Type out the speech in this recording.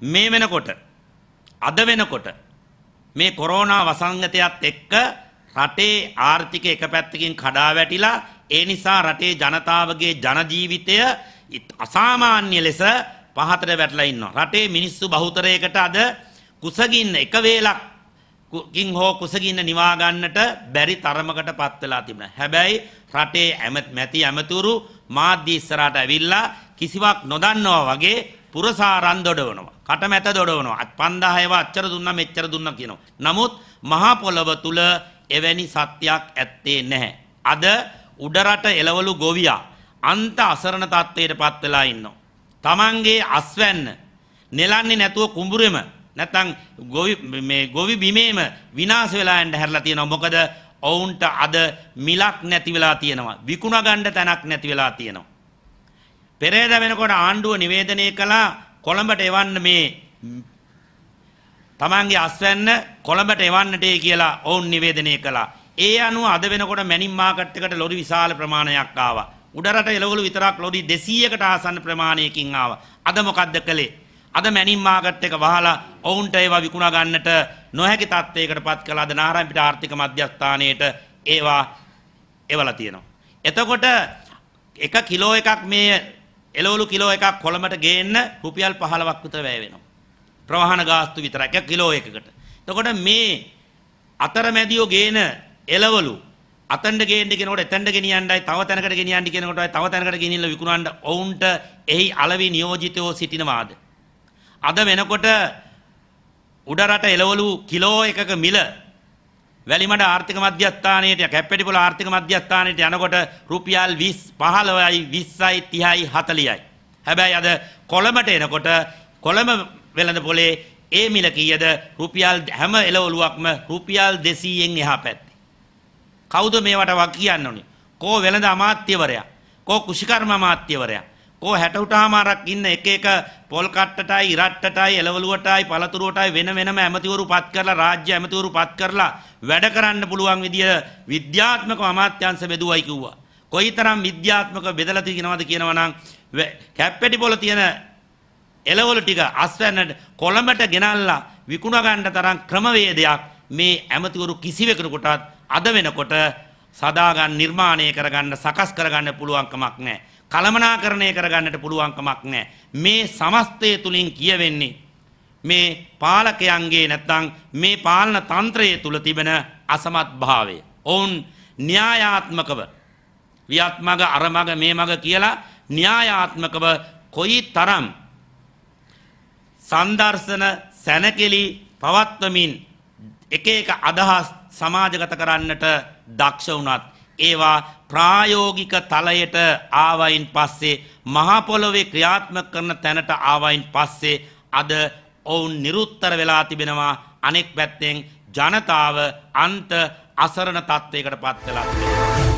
මේ වෙනකොට අද වෙනකොට මේ කොරෝනා වසංගතයත් එක්ක රටේ ආර්ථිකය එක පැත්තකින් කඩා වැටිලා ඒ නිසා රටේ ජනතාවගේ ජන ජීවිතය අසාමාන්‍ය ලෙස පහතට වැටලා ඉන්නවා. රටේ මිනිස්සු බහුතරයකට අද කුසගින්න එක වේලක් කින් හෝ කුසගින්න නිවා ගන්නට බැරි තරමකට පත් වෙලා තිබුණා. හැබැයි රටේ ඇමත් මැති ඇමතුරු මාධ්‍ය ඉස්සරහට ඇවිල්ලා කිසිවක් නොදන්නවා වගේ පුරසා රන් දොඩවනවා. කටමැත දොඩවනවා. අත් 5000 ඒවා අච්චර දුන්නා මෙච්චර දුන්නා කියනවා. නමුත් මහා පොළව තුල එවැනි සත්‍යයක් ඇත්තේ නැහැ. අද උඩරට එළවලු ගොවියා අන්ත අසරණ තත්ත්වයට පත් වෙලා ඉන්නවා. Tamange අස්වැන්න නෙලන්නේ නැතුව කුඹුරෙම නැත්තම් ගොවි මේ ගොවි බිමේම විනාශ වෙලා යන්න හැරලා තියෙනවා. මොකද ඔවුන්ට අද මිලක් නැති වෙලා තියෙනවා. විකුණ ගන්න තැනක් නැති වෙලා තියෙනවා. පෙරේද වෙනකොට ආණ්ඩුව නිවේදනය කළා කොළඹට එවන්න මේ තමන්ගේ අස්වැන්න කොළඹට එවන්නටේ කියලා ඔවුන් නිවේදනය කළා. ඒ අනුව අද වෙනකොට මැනින් මාකට් එකට ලොරි විශාල ප්‍රමාණයක් ආවා. උඩරට එළවලු විතරක් ලොරි 200කට ආසන්න ප්‍රමාණයකින් ආවා. අද මොකද්ද කළේ? අද මැනින් මාකට් එක වහලා ඔවුන්ට ඒවා විකුණා ගන්නට නොහැකි තත්ත්වයකට පත් කළා. අද නාරායන්පිට ආර්ථික මධ්‍යස්ථානයේට ඒවා එවලා තියෙනවා. එතකොට 1 කිලෝ එකක් මේ එළවලු කිලෝ එකක් කොළඹට ගේන්න රුපියල් 15ක් විතර වැය වෙනවා. ප්‍රවාහන ගාස්තු විතරයි එක කිලෝ එකකට. එතකොට මේ අතරමැදියෝ ගේන එළවලු අතනට ගේන්න කෙනෙකුට එතනට ගෙනියන්නයි තව තැනකට ගෙනියන්න කෙනෙකුටයි තව තැනකට ගෙනිහිල්ලා විකුණන්න ඔවුන්ට එහි අලවි නියෝජිතයෝ සිටිනවාද? අද වෙනකොට උඩරට එළවලු කිලෝ එකක මිල වැලිමඩ ආර්ථික මධ්‍යස්ථානයට කැප්පෙටිපොළ ආර්ථික මධ්‍යස්ථානයට යනකොට රුපියල් 20 15යි 20යි 30යි 40යි. හැබැයි අද කොළඹට එනකොට කොළඹ වෙළඳ පොලේ ඒ මිල කීයද? රුපියල් හැම එළවලුවක්ම රුපියල් 200න් එහා පැත්තේ. කවුද මේවට වක් කියන්න ඕනේ? කෝ වෙළඳ අමාත්‍යවරයා, කෝ කුෂිකර්ම අමාත්‍යවරයා. කෝ 60 උටාමාරක් ඉන්න එක එක පොල් කට්ටටයි ඉරට්ටටයි එළවලුවටයි පළතුරුවටයි වෙන වෙනම ඇමතිවරු පත් කරලා රාජ්‍ය ඇමතිවරු පත් කරලා වැඩ කරන්න පුළුවන් විදිය විද්‍යාත්මක අමාත්‍යාංශ බෙදුවයි කිව්වා. කොයිතරම් විද්‍යාත්මක බෙදලා තියෙනවද කියනවා නම් කැප්පෙටි පොළ තියෙන එළවලු ටික අස්වැන්නට කොළඹට ගෙනල්ලා විකුණ ගන්න තරම් ක්‍රමවේදයක් මේ ඇමතිවරු කිසිවෙකුටත් අද වෙනකොට සදාගන් නිර්මාණය කරගන්න සකස් කරගන්න පුළුවන්කමක් නැහැ. කළමනාකරණය කරගන්නට පුළුවන්කමක් නැහැ. මේ සමස්තය තුලින් කියවෙන්නේ මේ පාලකයන්ගේ නැත්නම් මේ පාලන තන්ත්‍රය තුල තිබෙන අසමත් භාවය. ඔවුන් න්‍යායාත්මකව වියත්මග අරමග මේ මග කියලා න්‍යායාත්මකව කොයි තරම් සන්දර්ශන සැනකෙලි පවත්වමින් එක එක අදහස් සමාජගත කරන්නට දක්ෂ වුණත් ඒවා ප්‍රායෝගික තලයට ආවයින් පස්සේ මහා පොළොවේ ක්‍රියාත්මක කරන තැනට ආවයින් පස්සේ අද ඔවුන් නිරුත්තර වෙලා තිබෙනවා අනෙක් පැත්තෙන් ජනතාව අන්ත අසරණ තත්ත්වයකට පත් වෙලා තිබෙනවා